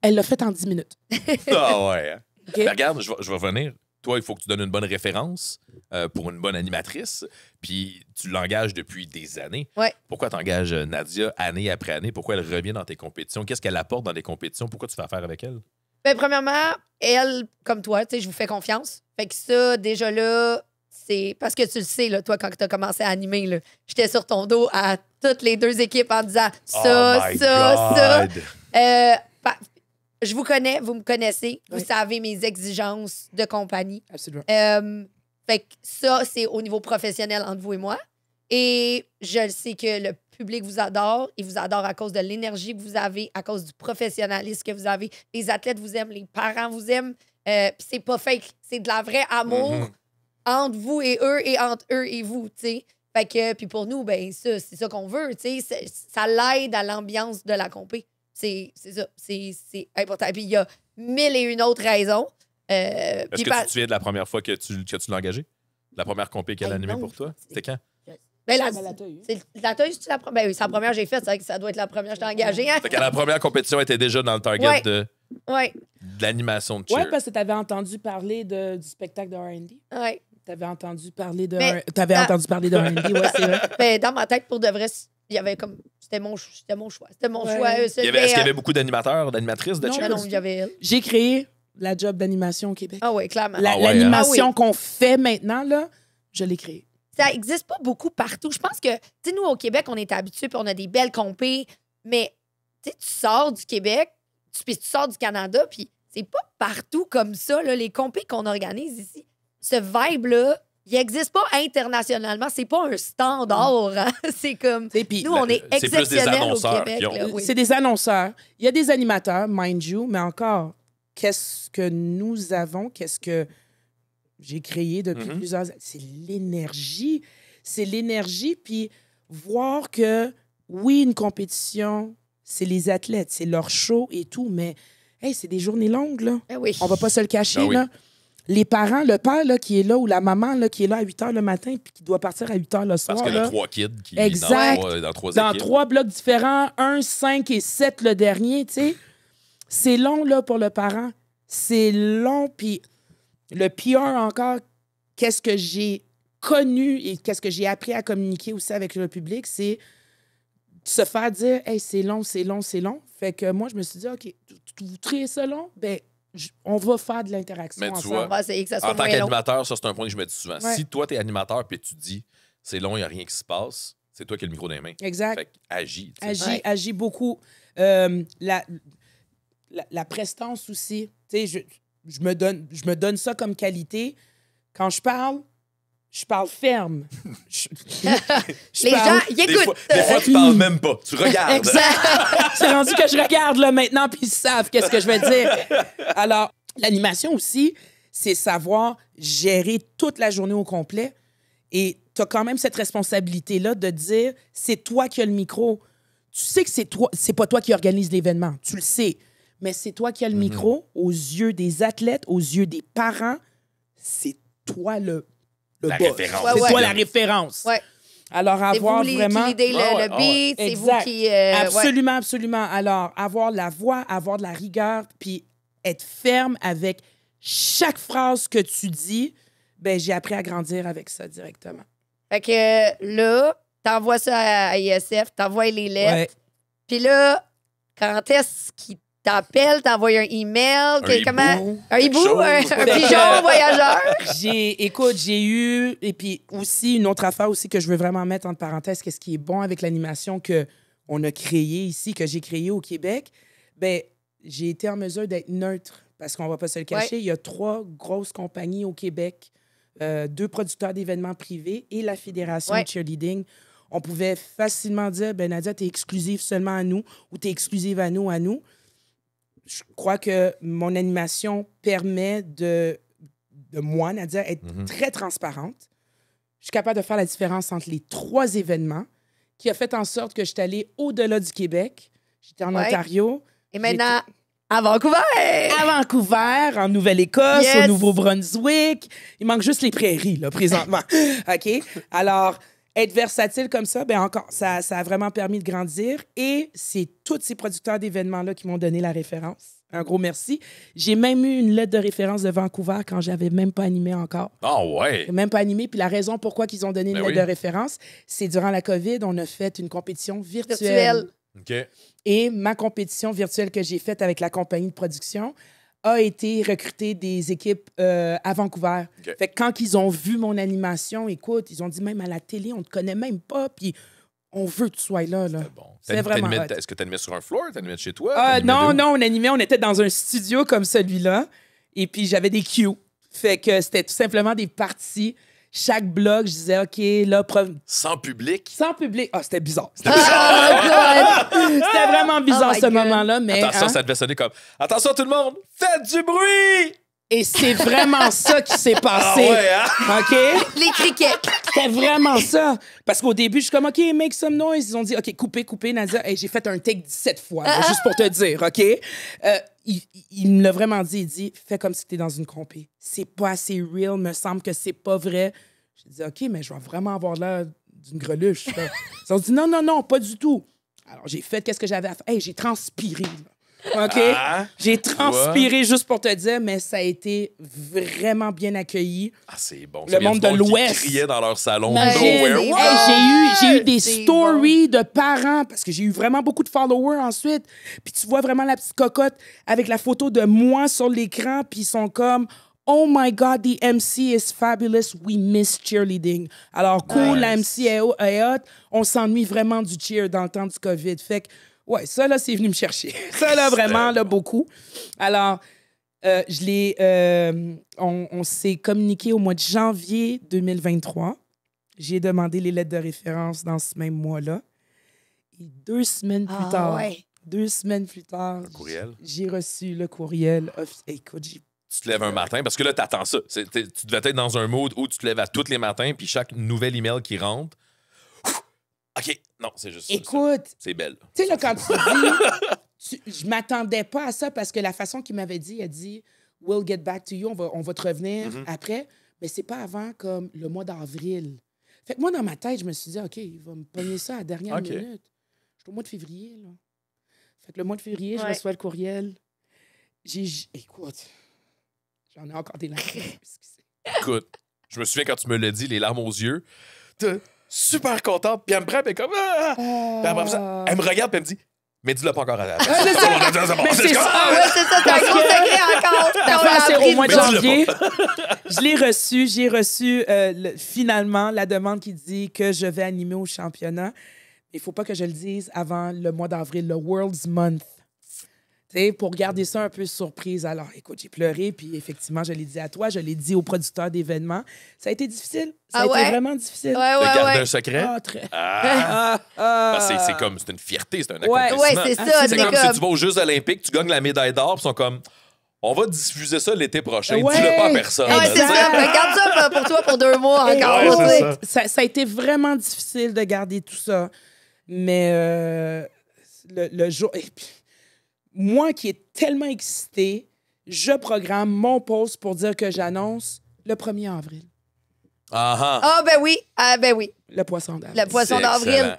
elle l'a fait en 10 minutes. Ah ouais. Hein. Ben, regarde, je vais, je vais revenir toi, il faut que tu donnes une bonne référence euh, pour une bonne animatrice. Puis tu l'engages depuis des années. Pourquoi tu engages euh, Nadia année après année? Pourquoi elle revient dans tes compétitions? Qu'est-ce qu'elle apporte dans les compétitions? Pourquoi tu fais affaire avec elle? Ben, premièrement, elle, comme toi, je vous fais confiance. Fait que ça, déjà là, c'est parce que tu le sais, là, toi, quand tu as commencé à animer, j'étais sur ton dos à toutes les deux équipes en disant oh ça, ça, ça je vous connais, vous me connaissez, vous savez mes exigences de compagnie. Absolument. Euh, fait ça, c'est au niveau professionnel entre vous et moi. Et je sais que le public vous adore. Il vous adore à cause de l'énergie que vous avez, à cause du professionnalisme que vous avez. Les athlètes vous aiment, les parents vous aiment. Euh, puis c'est pas fake, c'est de la vraie amour mhm. entre vous et eux et entre eux et vous, tu sais. Fait que, puis pour nous, ben c'est ça qu'on veut, tu sais. Ça l'aide à l'ambiance de la compé. C'est ça. C'est important. Puis il y a mille et une autres raisons. Euh, Est-ce que tu te souviens de la première fois que tu, que tu l'as engagé? La première compétition qu'elle a animée ben pour toi? C'était quand? Ben la, la c'est hein. la première. Ben c'est la première que j'ai faite. C'est vrai que ça doit être la première que j'étais engagée. Hein? Fait la première compétition était déjà dans le target de, l'animation de cheer. Oui, parce que tu avais entendu parler de, du spectacle de R&D. Oui. Tu avais entendu parler de, avais entendu parler de R&D, c'est [laughs] dans ma tête, pour de vrai, il y avait comme c'était mon, c'était mon choix. C'était mon choix. Euh, est-ce qu'il y avait euh, beaucoup d'animateurs, d'animatrices de Non, non, il y avait. J'ai créé la job d'animation au Québec. Ah, ah, hein? ah oui, clairement. L'animation qu'on fait maintenant, là, je l'ai créée. Ça n'existe pas beaucoup partout. Je pense que, tu sais, nous, au Québec, on est habitués, puis on a des belles compées, mais tu sais, tu sors du Québec, puis tu sors du Canada, puis c'est pas partout comme ça, les compées qu'on organise ici. Ce vibe-là, il n'existe pas internationalement. C'est pas un standard. Hein. [laughs] C'est comme. nous, on ben, est exceptionnels au Québec. C'est des annonceurs. Il y a des animateurs, mind you, mais encore, qu'est-ce que nous avons? Qu'est-ce que j'ai créé depuis mm-hmm. plusieurs années? C'est l'énergie. C'est l'énergie. Puis voir que, oui, une compétition, c'est les athlètes, c'est leur show et tout, mais c'est des journées longues. Là. Ben on va pas se le cacher. Ben là les parents, le père là, qui est là ou la maman qui est là à 8 h le matin puis qui doit partir à 8 h le soir. Parce qu'il y a trois kids qui exact, dans, dans trois, dans trois blocs différents, Un, cinq et sept le dernier, tu sais. C'est long là, pour le parent. C'est long. Puis le pire encore, qu'est-ce que j'ai connu et qu'est-ce que j'ai appris à communiquer aussi avec le public, c'est se faire dire Hey, c'est long, c'est long, c'est long. Fait que moi, je me suis dit, OK, vous trouvez ça long? Ben, on va faire de l'interaction Mais tu vois, On en tant qu'animateur, ça, c'est un point que je me dis souvent. Si toi, t'es animateur puis tu dis c'est long, il n'y a rien qui se passe, c'est toi qui as le micro dans les mains. Exact. agis. Agis, agis beaucoup. Euh, la, la, la prestance aussi. Tu sais, je, je me donne, je me donne ça comme qualité. Quand je parle, je parle ferme. [laughs] Je, Les gens, ils écoutent. Des fois, tu euh, parles même pas, tu regardes. exact. [laughs] C'est rendu que je regarde là maintenant, puis ils savent qu'est-ce que je vais dire. Alors, l'animation aussi, c'est savoir gérer toute la journée au complet. Et tu as quand même cette responsabilité-là de dire c'est toi qui as le micro. Tu sais que c'est toi, c'est pas toi qui organise l'événement, tu le sais. Mais c'est toi qui as le mhm. micro aux yeux des athlètes, aux yeux des parents. C'est toi le la référence. c'est toi la référence. Alors, avoir vraiment. le, beat, c'est vous qui. Euh, absolument, absolument. Alors, avoir la voix, avoir de la rigueur, puis être ferme avec chaque phrase que tu dis, ben j'ai appris à grandir avec ça directement. Fait que euh, là, t'envoies ça à ISF, t'envoies les lettres. Puis là, quand est-ce qu'ils T'appelles, t'envoies un email, t'es comment? un hibou, un, pigeon voyageur. [laughs] J'ai, écoute, j'ai eu, et puis aussi une autre affaire aussi que je veux vraiment mettre entre parenthèses, qu'est-ce qui est bon avec l'animation que on a créée ici, que j'ai créée au Québec, ben j'ai été en mesure d'être neutre parce qu'on va pas se le cacher, il y a trois grosses compagnies au Québec, euh, deux producteurs d'événements privés et la fédération de cheerleading on pouvait facilement dire ben Nadia, tu es exclusive seulement à nous ou tu es exclusive à nous, à nous je crois que mon animation permet de, de moi, Nadia, être mhm. très transparente. Je suis capable de faire la différence entre les trois événements qui a fait en sorte que je suis allée au-delà du Québec. J'étais en Ontario. Et maintenant, à Vancouver! À Vancouver, en Nouvelle-Écosse, au Nouveau-Brunswick. Il manque juste les prairies, là, présentement. [laughs] OK? Alors, être versatile comme ça, ben encore, ça, ça a vraiment permis de grandir. Et c'est tous ces producteurs d'événements-là qui m'ont donné la référence. Un gros merci. J'ai même eu une lettre de référence de Vancouver quand j'avais même pas animé encore. Ah ouais. Même pas animé. Puis la raison pourquoi qu'ils ont donné une ben lettre de référence, c'est durant la COVID, on a fait une compétition virtuelle. virtuelle. Et ma compétition virtuelle que j'ai faite avec la compagnie de production, a été recruté des équipes euh, à Vancouver. Fait que quand ils ont vu mon animation, écoute, ils ont dit même à la télé, on te connaît même pas, puis on veut que tu sois là. là. Bon. C'est vraiment Est-ce que tu animais sur un floor? Tu chez toi? Ah, non, non, on animait, on était dans un studio comme celui-là, et puis j'avais des cues. Fait que c'était tout simplement des parties chaque bloc, je disais, OK, là, preuve. Sans public? Sans public. Ah, c'était bizarre. C'était bizarre. [laughs] Ah, c'était [laughs] vraiment bizarre oh ce moment-là. Mais, Attention, hein? ça devait sonner comme Attention tout le monde, faites du bruit! Et c'est vraiment [laughs] ça qui s'est ah passé. ouais, hein? OK? Les criquets. C'était vraiment ça. Parce qu'au début, je suis comme, OK, make some noise. Ils ont dit, OK, coupez, coupez, Nadia. et j'ai fait un take 17 fois, juste pour te dire, OK? Euh, il, me l'a vraiment dit. Il dit Fais comme si tu étais dans une compé. C'est pas assez real. Me semble que c'est pas vrai. Je dis OK, mais je vais vraiment avoir l'air d'une greluche. [laughs] Ils ont dit Non, non, non, pas du tout. Alors, j'ai fait qu'est-ce que j'avais à faire. j'ai transpiré. OK? Ah, j'ai transpiré juste pour te dire, mais ça a été vraiment bien accueilli. Ah, c'est bon. Le monde de l'Ouest. criait dans leur salon. j'ai eu, des stories de parents parce que j'ai eu vraiment beaucoup de followers ensuite. Puis tu vois vraiment la petite cocotte avec la photo de moi sur l'écran, puis ils sont comme. Oh my God, the MC is fabulous. We miss cheerleading. Alors, cool, la MC est, est hot. On s'ennuie vraiment du cheer dans le temps du COVID. Fait que Ouais, ça, là, c'est venu me chercher. [laughs] Ça, là, vraiment, là, beaucoup. Alors, euh, je l'ai. Euh, on, s'est communiqué au mois de janvier 2023. J'ai demandé les lettres de référence dans ce même mois-là. Et deux semaines plus ah, tard, ouais. deux semaines plus tard, j'ai reçu le courriel. tu te lèves un matin, parce que là, tu attends ça. tu devais être dans un mode où tu te lèves à tous les matins, puis chaque nouvel email qui rentre, OK, non, c'est juste. Écoute. C'est belle. Tu sais, là, quand tu dis. [laughs] je m'attendais pas à ça parce que la façon qu'il m'avait dit, il a dit We'll get back to you, on va, te revenir mm-hmm. après. Mais c'est pas avant comme le mois d'avril. Fait que moi, dans ma tête, je me suis dit OK, il va me pogner ça à la dernière minute. Je suis au mois de février, là. Fait que le mois de février, je reçois le courriel. J'ai. Écoute, j'en ai encore des larmes. [laughs] Écoute, je me souviens quand tu me l'as dit, les larmes aux yeux super contente. Puis elle me prend, elle est comme. ça, ah! elle me regarde, oh. pis elle me dit mais dis-le pas encore à la C'est ça, c'est ça, ça, t'as encore. T'as au mois de janvier. [laughs] je l'ai reçu, j'ai reçu euh, finalement la demande qui dit que je vais animer au championnat. Il faut pas que je le dise avant le mois d'avril, le World's Month pour garder ça un peu surprise. Alors, écoute, j'ai pleuré, puis effectivement, je l'ai dit à toi, je l'ai dit au producteur d'événements. Ça a été difficile. Ça ah a été vraiment difficile. de garder un secret? Ah, ah. ah c'est comme, c'est une fierté, c'est un accomplissement. c'est C'est comme, si tu vas aux Jeux olympiques, tu gagnes la médaille d'or, puis ils sont comme... On va diffuser ça l'été prochain. Dis-le pas à personne. c'est ça. Ben, garde ça pour toi pour deux mois encore. Ça. Ça, a été vraiment difficile de garder tout ça. Mais euh, le, jour moi qui est tellement excité, je programme mon post pour dire que j'annonce le 1er avril. Ah, ah. ah ben oui, ah ben oui. Le poisson d'avril. Le poisson d'avril.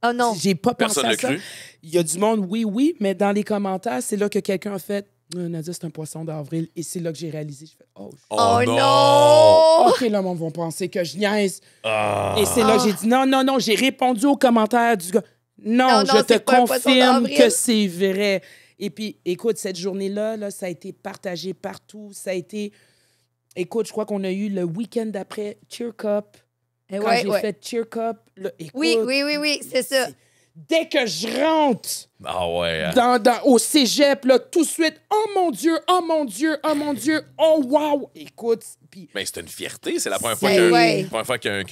Ah Oh non. J'ai pas Personne pensé à ça. Cru. Il y a du monde, oui, oui, mais dans les commentaires, c'est là que quelqu'un a fait euh, Nadia, c'est un poisson d'avril. Et c'est là que j'ai réalisé. Je fais, oh, oh, oh non! OK, là, on vont penser que je niaise. Ah. Et c'est là que j'ai dit, non, non, non, j'ai répondu aux commentaires du gars. Non, je te confirme que c'est vrai. Et puis, écoute, cette journée-là, ça a été partagé partout. Ça a été. Écoute, je crois qu'on a eu le week-end d'après Cheer Cup. Eh j'ai fait Cheer Cup. oui, oui, oui, oui, c'est ça. Dès que je rentre ah ouais, hein. au cégep, tout de suite, oh mon Dieu, oh mon Dieu, oh mon Dieu, oh wow! Écoute, puis. Mais c'est une fierté, c'est la première fois qu'un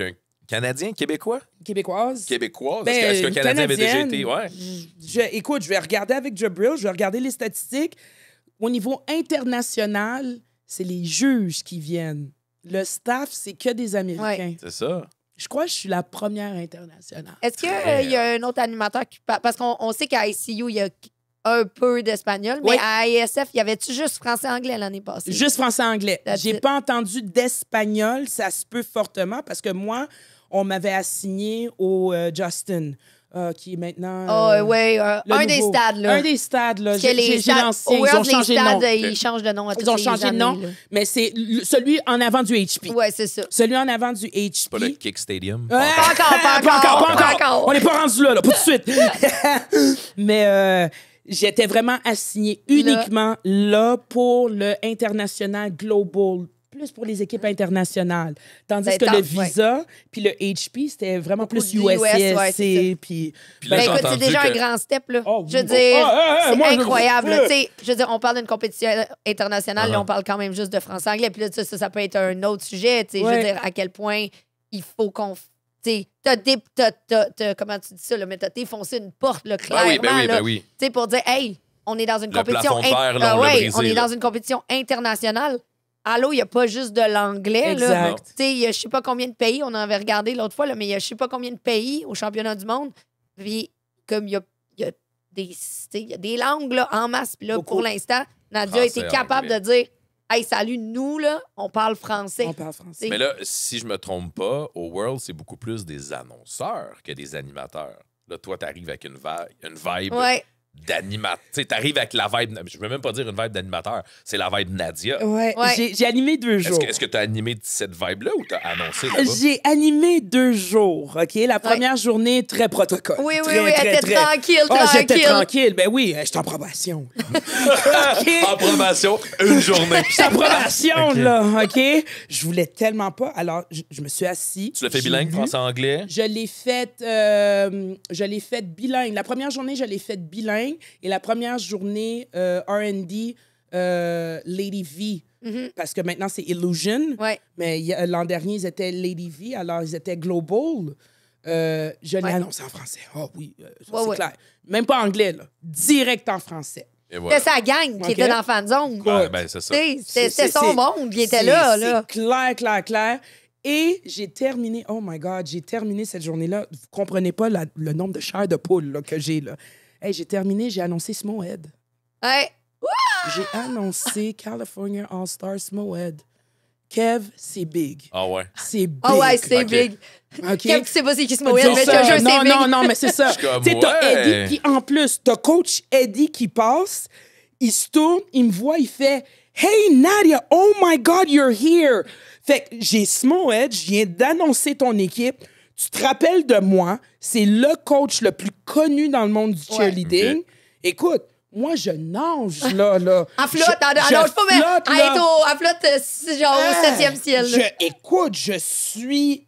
Canadien, québécois? Québécoise. Québécoise? Est-ce qu'un ben, Canadien avait déjà été? écoute, je vais regarder avec Jabril, je vais regarder les statistiques. Au niveau international, c'est les juges qui viennent. Le staff, c'est que des Américains. C'est ça. Je crois que je suis la première internationale. Est-ce qu'il euh, y a un autre animateur qui parle? Parce qu'on sait qu'à ICU, il y a un peu d'espagnol, mais à ISF, il y avait-tu juste français-anglais l'année passée? Juste français-anglais. J'ai pas entendu d'espagnol, ça se peut fortement, parce que moi, on m'avait assigné au euh, Justin. Euh, qui est maintenant. oh, ouais, un, des stades, là. Un des stades, là. J'ai les ils ont changé de nom. Ils changent de nom à Ils ont changé de nom, mais c'est celui en avant du HP. Ouais, c'est ça. Celui en avant du HP. Pas le Kick Stadium. Pas encore, pas encore, pas encore, On n'est pas rendu là, là, tout de suite. [laughs] mais j'étais vraiment assigné uniquement là pour le International Global plus pour les équipes internationales. Tandis ben, que le Visa puis le HP, c'était vraiment plus USSC. Puis ben, c'est déjà un grand step. Oh, je veux dire, ah, ah, ah, c'est incroyable. Je... je veux dire, on parle d'une compétition internationale, on parle quand même juste de français-anglais. Puis là, ça, ça, peut être un autre sujet. Je veux dire, à quel point il faut qu'on comment tu dis ça, là, mais t'as défoncé une porte, le clairement. oui, ben, ben oui, Tu sais, pour dire, hey, on est dans une compétition. internationale on est dans une compétition internationale. Allô, ah, il n'y a pas juste de l'anglais. Il y a je sais pas combien de pays, on en avait regardé l'autre fois, là, mais il y a je sais pas combien de pays au championnat du monde. Puis, comme il y a, des, langues en masse, pour l'instant, Nadia a été capable de dire Hey, salut, nous, là, on parle français. On parle français. Mais là, si je me trompe pas, au World, c'est beaucoup plus des annonceurs que des animateurs. Là, toi, arrives avec une, vibe, une vibe d'animateur. Tu t'arrives avec la vibe. Je veux même pas dire une vibe d'animateur, c'est la vibe Nadia. Ouais, j'ai animé deux jours. Est-ce que tu as animé cette vibe-là ou t'as annoncé J'ai animé deux jours, OK? La première journée, très protocole. Oui, oui, oui, très, était tranquille, oh, J'étais tranquille. Ben oui, euh, j'étais en probation. [laughs] En probation, une journée. j'étais en probation, là, OK? Je voulais tellement pas. Alors, je, me suis assis. Tu l'as fait bilingue, français-anglais? Je l'ai faite euh, fait bilingue. La première journée, je l'ai fait bilingue et la première journée euh, RD euh, Lady V. Mhm. Parce que maintenant, c'est Illusion. Mais l'an dernier, ils étaient Lady V, alors ils étaient Global. Euh, je l'ai annoncé en français. Oh oui, c'est clair. Même pas anglais, là. Direct en français. C'était sa gang qui était dans Fanzone. Ben, c'était son monde, qui était là. là. C'est clair, clair, clair. Et j'ai terminé, oh my God, j'ai terminé cette journée-là. Vous comprenez pas le nombre de chairs de poule que j'ai là. Hey, j'ai terminé, j'ai annoncé Smohead. Ouais. J'ai annoncé California All-Star Smohead. Kev, c'est big. Ah ouais. C'est ah big. Ah oh ouais, c'est big. Kev, tu sais pas c'est qui Smohead, mais c'est big. Non, non, non, mais c'est ça. Tu sais, t'as Eddie qui, en plus, t'as coach Eddie qui passe, il se tourne, il me voit, il fait Hey Nadia, oh my God, you're here. Fait que j'ai Smohead, je viens d'annoncer ton équipe tu te rappelles de moi, c'est le coach le plus connu dans le monde du cheerleading. Écoute, moi, je nage, là, là. en [laughs] flotte, en nage pas, mais flotte, à en flotte, euh, genre au ah, septième ciel. écoute, je suis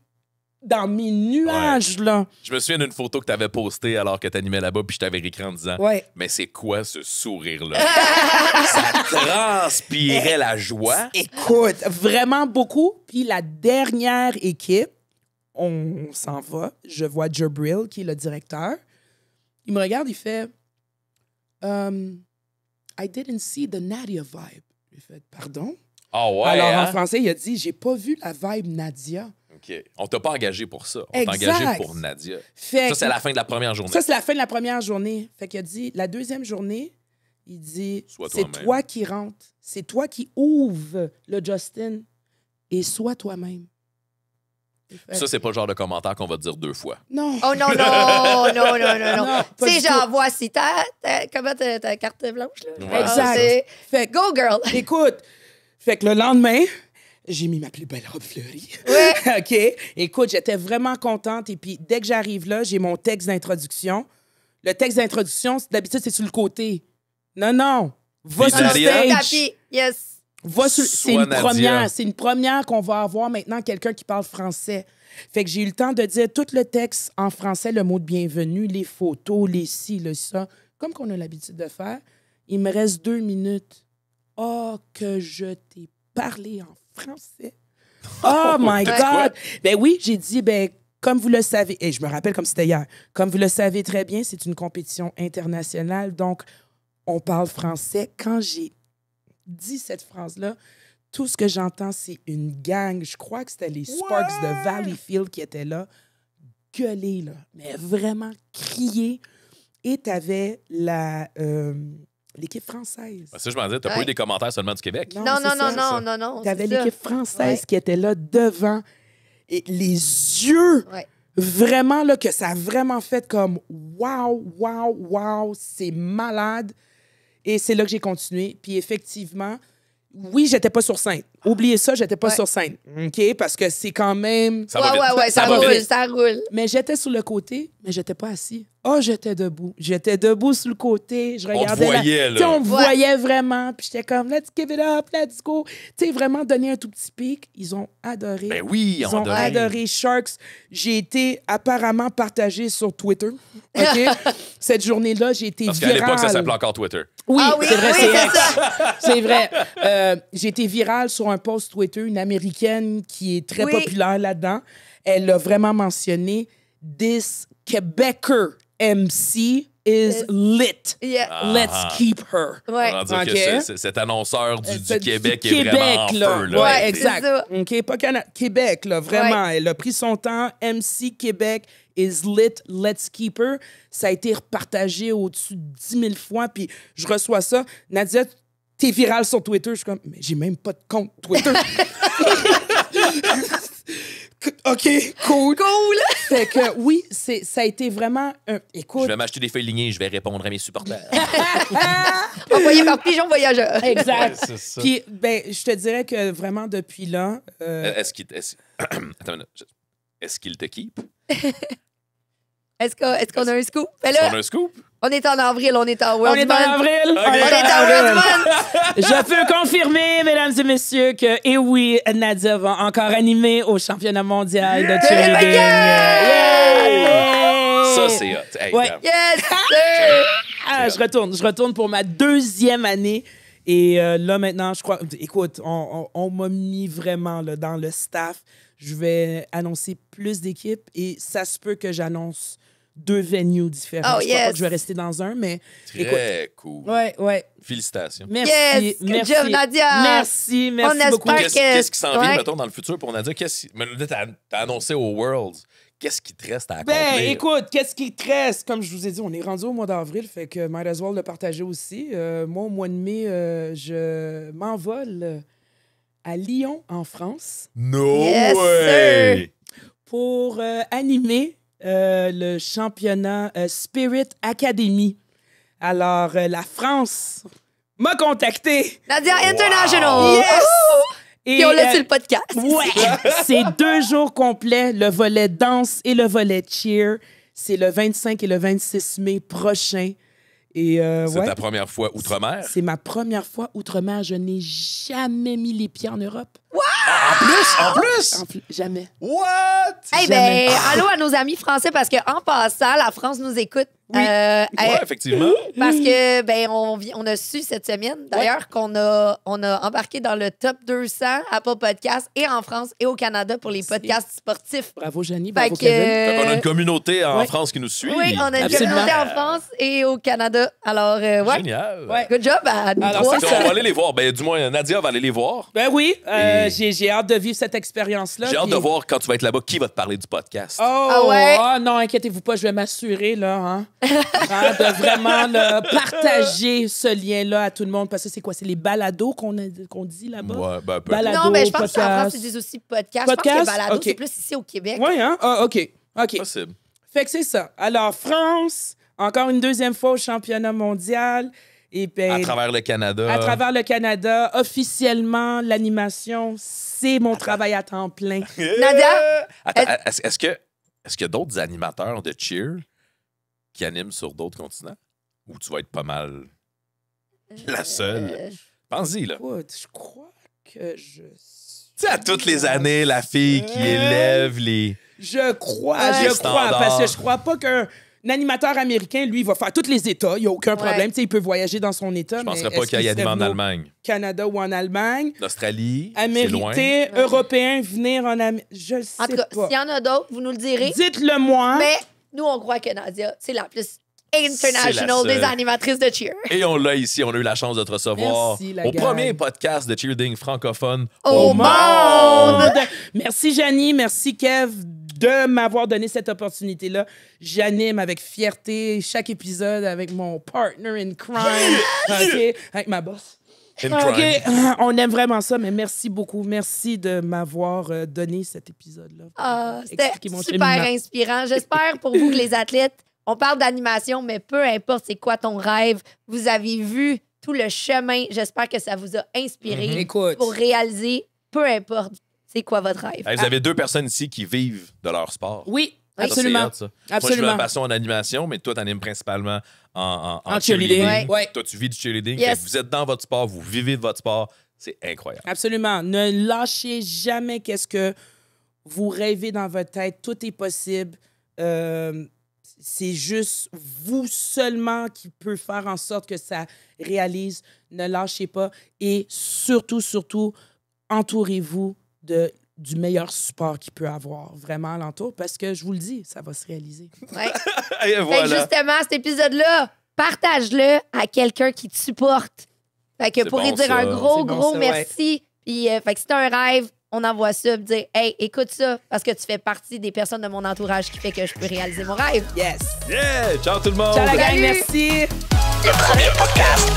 dans mes nuages, là. Je me souviens d'une photo que tu avais postée alors que tu animais là-bas, puis je t'avais écrit en disant ouais. Mais c'est quoi ce sourire-là [laughs] Ça transpirait la joie. Écoute, vraiment beaucoup. Puis la dernière équipe, on s'en va. Je vois Jabril, qui est le directeur. Il me regarde, il fait um, I didn't see the Nadia vibe. fait Pardon? Oh ouais, Alors en hein? français, il a dit J'ai pas vu la vibe Nadia. OK. On t'a pas engagé pour ça. On t'a engagé pour Nadia. ça, c'est la fin de la première journée. Ça, c'est la fin de la première journée. Fait qu'il a dit La deuxième journée, il dit C'est toi qui rentres. C'est toi qui ouvres le Justin. Et sois toi-même. Ça, c'est pas le genre de commentaire qu'on va dire deux fois. Non. Oh non, non, [laughs] non, non, non, non. tu sais, genre, voici ta, ta comment ta, carte blanche, là. Ah, exact. fait go, girl. [laughs] Écoute, fait que le lendemain, j'ai mis ma plus belle robe fleurie. Ouais. [laughs] OK. Écoute, j'étais vraiment contente. Et puis, dès que j'arrive là, j'ai mon texte d'introduction. Le texte d'introduction, d'habitude, c'est sur le côté. Non, non. Va sur le stage. Yes. C'est une première. C'est une première qu'on va avoir maintenant quelqu'un qui parle français. Fait que j'ai eu le temps de dire tout le texte en français, le mot de bienvenue, les photos, les ci, le ça, comme qu'on a l'habitude de faire. Il me reste deux minutes. Oh, que je t'ai parlé en français. [laughs] Oh, oh my God! Ben oui, j'ai dit, ben, comme vous le savez, et je me rappelle comme c'était hier, comme vous le savez très bien, c'est une compétition internationale, donc on parle français. Quand j'ai dit cette phrase-là, tout ce que j'entends, c'est une gang. Je crois que c'était les Sparks de Valleyfield qui étaient là, gueulés, là, mais vraiment crier. Et tu avais la. Euh, l'équipe française. Ben, ça, je disais, t'as pas eu des commentaires seulement du Québec. Non, non, non, non, non, non, T'avais l'équipe française qui était là devant et les yeux. Vraiment, là, que ça a vraiment fait comme wow, wow, wow, c'est malade. Et c'est là que j'ai continué. Puis effectivement, oui, j'étais pas sur scène. Oubliez ça, j'étais pas sur scène. OK? Parce que c'est quand même. Ça, roule, ça roule. Mais j'étais sur le côté, mais j'étais pas assis. Oh, j'étais debout. J'étais debout sur le côté. Je regardais. On voyait, là. On voyait vraiment. Puis j'étais comme, let's give it up, let's go. Tu sais, vraiment donner un tout petit pic. Ils ont adoré. Ben oui, ils ont adoré. adoré Sharks. J'ai été apparemment partagée sur Twitter. OK? [laughs] Cette journée-là, j'ai été Parce Parce qu'à l'époque, ça s'appelait encore Twitter. Ah oui, c'est vrai, c'est vrai. [laughs] Euh, j'ai été virale sur un post Twitter, une Américaine qui est très populaire là-dedans. Elle a vraiment mentionné « This Quebecer MC is lit. Let's ah. keep her. Ouais. On va dire que cet annonceur du, euh, Québec est vraiment en feu. Là. exact. OK, pas Canada. Québec, là, vraiment. Elle a pris son temps. MC Québec is lit. Let's keep her. Ça a été repartagé au-dessus de 10 000 fois. Puis je reçois ça. Nadia, t'es virale sur Twitter. Je suis comme, mais j'ai même pas de compte Twitter. [laughs] [laughs] OK, cool. Cool. [laughs] fait que oui, ça a été vraiment un. Écoute. Je vais m'acheter des feuilles lignées, je vais répondre à mes supporters. [laughs] [laughs] Envoyé par pigeon voyageur. Exact. Puis, ben, je te dirais que vraiment depuis là. Euh, euh, est-ce qu'il. est [clears throat] est-ce qu'il te keep? Est-ce qu'on a un scoop? Ben on a un scoop? On est en avril, on est en World On est en avril! On, est, en World [laughs] Je peux confirmer, mesdames et messieurs, que, et eh oui, Nadia va encore animer au championnat mondial de cheerleading. Ça, c'est hot. ouais. Yes! [laughs] Ah, je retourne. Je retourne pour ma deuxième année. Et euh, là, maintenant, je crois. Écoute, on, m'a mis vraiment là, dans le staff. Je vais annoncer plus d'équipes et ça se peut que j'annonce deux venues différentes. Oh, je yes. je vais rester dans un, mais. Très cool. Ouais, ouais. Félicitations. Merci. merci. Nadia. Merci, merci. beaucoup. Qu'est-ce qui s'en vient, mettons, dans le futur pour Nadia? Qu'est-ce que t'as annoncé au World? Qu'est-ce qui te reste à ben, accomplir? Ben, écoute, qu'est-ce qui te reste? Comme je vous ai dit, on est rendu au mois d'avril, fait que might as well le partager aussi. Euh, moi, au mois de mai, euh, je m'envole à Lyon, en France. No way! Pour euh, animer euh, le championnat euh, Spirit Academy. Alors, euh, la France m'a contacté. Nadia International. Yes! Et, on laisse le podcast. Ouais! [laughs] c'est deux jours complets, le volet danse et le volet cheer. C'est le 25 et le 26 mai prochain. c'est ta première fois outre-mer? C'est ma première fois outre-mer. Je n'ai jamais mis les pieds en Europe. What? en ah! plus, en plus. jamais. What? Eh hey, ben, allô à nos amis français parce que en passant, la France nous écoute. Oui, euh, euh, effectivement. Parce que ben on, on a su cette semaine d'ailleurs qu'on a on a embarqué dans le top 200 Apple Podcast et en France et au Canada pour les podcasts sportifs. Bravo Janie, bravo Kevin. on a une communauté en France qui nous suit. Oui, on a une communauté en France et au Canada. Alors euh, ouais. Génial. Good job à nous on va aller les voir. Ben du moins Nadia va aller les voir. Ben oui. Euh, j'ai, hâte de vivre cette expérience-là. J'ai hâte de voir quand tu vas être là-bas qui va te parler du podcast. Oh, Ah ouais? ah non, inquiétez-vous pas, je vais m'assurer là, hein, hein de vraiment partager ce lien-là à tout le monde. Parce que c'est quoi? C'est les balados qu'on dit là-bas? Ben, non, mais je pense que qu'en France, ils aussi podcast. Je pense que balado, c'est plus ici au Québec. Oui, hein? Ah, OK. OK. Possible. Fait que c'est ça. Alors, France, encore une deuxième fois au championnat mondial. Ben, à travers le Canada. À travers le Canada. Officiellement, l'animation, c'est mon travail à temps plein. [laughs] Nadia? est-ce que est-ce qu'il y a d'autres animateurs de cheer qui animent sur d'autres continents? Ou tu vas être pas mal la euh, seule? Euh, Pense-y, là. je crois que je tu sais, à toutes les années, la fille qui élève les. Je crois, je crois, parce que je crois pas que. L'animateur américain, lui, il va faire tous les États. Il n'y a aucun problème. Tu sais, Il peut voyager dans son État. Je ne penserais pas qu'il y ait en Allemagne. Canada ou en Allemagne. L'Australie. Américain, Européen, venir en Amérique. Je le sais. En tout cas, s'il y en a d'autres, vous nous le direz. Dites-le moi. Mais nous, on croit que Nadia, c'est la plus international des animatrices de cheer. Et on l'a ici, on a eu la chance de te recevoir au premier podcast de cheer-ding francophone au, monde. monde. Merci Janie, merci Kev de m'avoir donné cette opportunité-là. J'anime avec fierté chaque épisode avec mon partner in crime, avec ma boss. OK, [laughs] on aime vraiment ça, mais merci beaucoup. Merci de m'avoir euh, donné cet épisode-là. Ah, c'était super inspirant. J'espère pour vous les athlètes, on parle d'animation, mais peu importe c'est quoi ton rêve, vous avez vu tout le chemin. J'espère que ça vous a inspiré mhm. pour réaliser, peu importe c'est quoi votre rêve? vous ah. avez deux personnes ici qui vivent de leur sport. Oui, absolument. absolument. Moi, je fais passion en animation, mais toi, t'animes principalement en, en, en, cheerleading. Toi, tu vis du cheerleading. Vous êtes dans votre sport, vous vivez de votre sport. C'est incroyable. Absolument. Ne lâchez jamais qu'est-ce que vous rêvez dans votre tête. Tout est possible. Euh, c'est juste vous seulement qui peut faire en sorte que ça réalise. Ne lâchez pas. Et surtout, surtout, entourez-vous du meilleur support qu'il peut avoir vraiment alentour parce que je vous le dis, ça va se réaliser. [laughs] [laughs] justement, cet épisode-là, partage-le à quelqu'un qui te supporte. Fait que pour dire un gros, gros merci. Puis, euh, fait que si un rêve, on envoie ça, dire Hey, écoute ça, parce que tu fais partie des personnes de mon entourage qui fait que je peux réaliser mon rêve. Yes! Yeah! Ciao tout le monde! Ciao la merci! Le premier podcast